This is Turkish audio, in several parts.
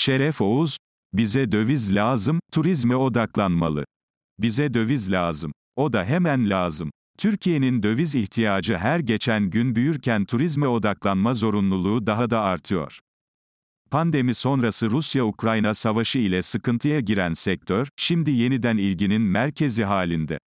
Şeref Oğuz, bize döviz lazım, turizme odaklanmalı. Bize döviz lazım. O da hemen lazım. Türkiye'nin döviz ihtiyacı her geçen gün büyürken turizme odaklanma zorunluluğu daha da artıyor. Pandemi sonrası Rusya-Ukrayna savaşı ile sıkıntıya giren sektör, şimdi yeniden ilginin merkezi halinde.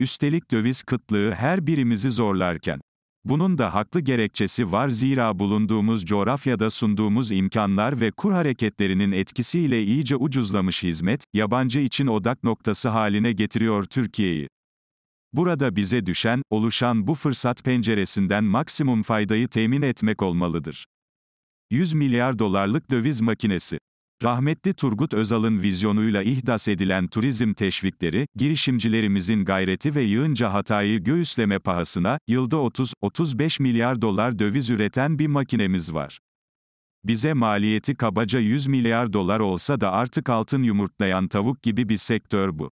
Üstelik döviz kıtlığı her birimizi zorlarken bunun da haklı gerekçesi var zira bulunduğumuz coğrafyada sunduğumuz imkanlar ve kur hareketlerinin etkisiyle iyice ucuzlamış hizmet, yabancı için odak noktası haline getiriyor Türkiye'yi. Burada bize düşen, oluşan bu fırsat penceresinden maksimum faydayı temin etmek olmalıdır. 100 milyar dolarlık döviz makinesi Rahmetli Turgut Özal'ın vizyonuyla ihdas edilen turizm teşvikleri, girişimcilerimizin gayreti ve yığınca hatayı göğüsleme pahasına, yılda 30-35 milyar dolar döviz üreten bir makinemiz var. Bize maliyeti kabaca 100 milyar dolar olsa da artık altın yumurtlayan tavuk gibi bir sektör bu.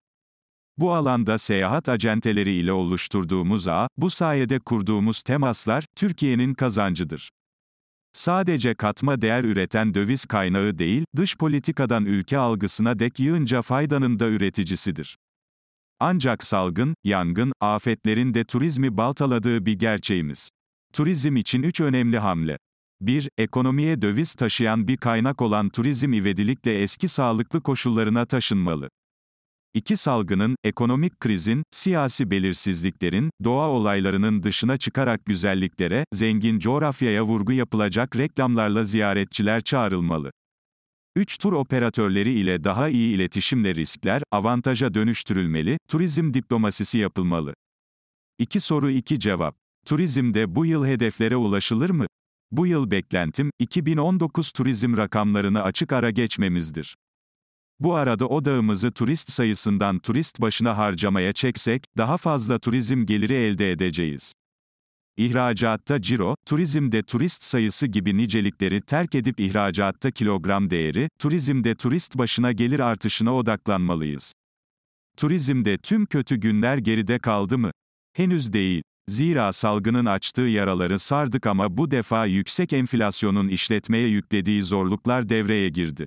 Bu alanda seyahat acenteleri ile oluşturduğumuz ağ, bu sayede kurduğumuz temaslar, Türkiye'nin kazancıdır. Sadece katma değer üreten döviz kaynağı değil, dış politikadan ülke algısına dek yığınca faydanın da üreticisidir. Ancak salgın, yangın, afetlerin de turizmi baltaladığı bir gerçeğimiz. Turizm için üç önemli hamle. 1. Ekonomiye döviz taşıyan bir kaynak olan turizm ivedilikle eski sağlıklı koşullarına taşınmalı. İki salgının, ekonomik krizin, siyasi belirsizliklerin, doğa olaylarının dışına çıkarak güzelliklere, zengin coğrafyaya vurgu yapılacak reklamlarla ziyaretçiler çağrılmalı. 3 tur operatörleri ile daha iyi iletişimle riskler, avantaja dönüştürülmeli, turizm diplomasisi yapılmalı. 2 soru 2 cevap. Turizmde bu yıl hedeflere ulaşılır mı? Bu yıl beklentim, 2019 turizm rakamlarını açık ara geçmemizdir. Bu arada odağımızı turist sayısından turist başına harcamaya çeksek, daha fazla turizm geliri elde edeceğiz. İhracatta ciro, turizmde turist sayısı gibi nicelikleri terk edip ihracatta kilogram değeri, turizmde turist başına gelir artışına odaklanmalıyız. Turizmde tüm kötü günler geride kaldı mı? Henüz değil. Zira salgının açtığı yaraları sardık ama bu defa yüksek enflasyonun işletmeye yüklediği zorluklar devreye girdi.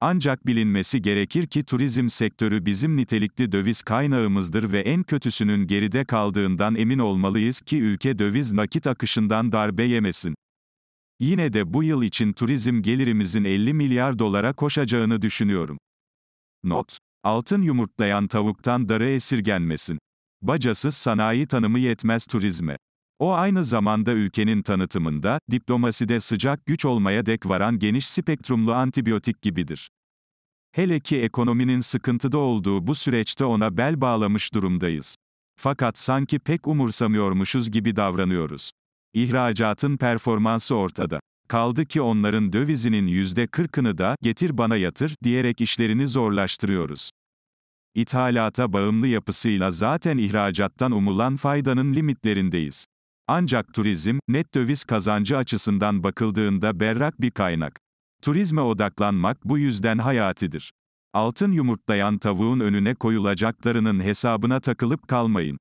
Ancak bilinmesi gerekir ki turizm sektörü bizim nitelikli döviz kaynağımızdır ve en kötüsünün geride kaldığından emin olmalıyız ki ülke döviz nakit akışından darbe yemesin. Yine de bu yıl için turizm gelirimizin 50 milyar dolara koşacağını düşünüyorum. Not: Altın yumurtlayan tavuktan darı esirgenmesin. Bacasız sanayi tanımı yetmez turizme. O aynı zamanda ülkenin tanıtımında, diplomaside sıcak güç olmaya dek varan geniş spektrumlu antibiyotik gibidir. Hele ki ekonominin sıkıntıda olduğu bu süreçte ona bel bağlamış durumdayız. Fakat sanki pek umursamıyormuşuz gibi davranıyoruz. İhracatın performansı ortada. Kaldı ki onların dövizinin %40'ını da getir bana yatır diyerek işlerini zorlaştırıyoruz. İthalata bağımlı yapısıyla zaten ihracattan umulan faydanın limitlerindeyiz. Ancak turizm, net döviz kazancı açısından bakıldığında berrak bir kaynak. Turizme odaklanmak bu yüzden hayatidir. Altın yumurtlayan tavuğun önüne koyulacaklarının hesabına takılıp kalmayın.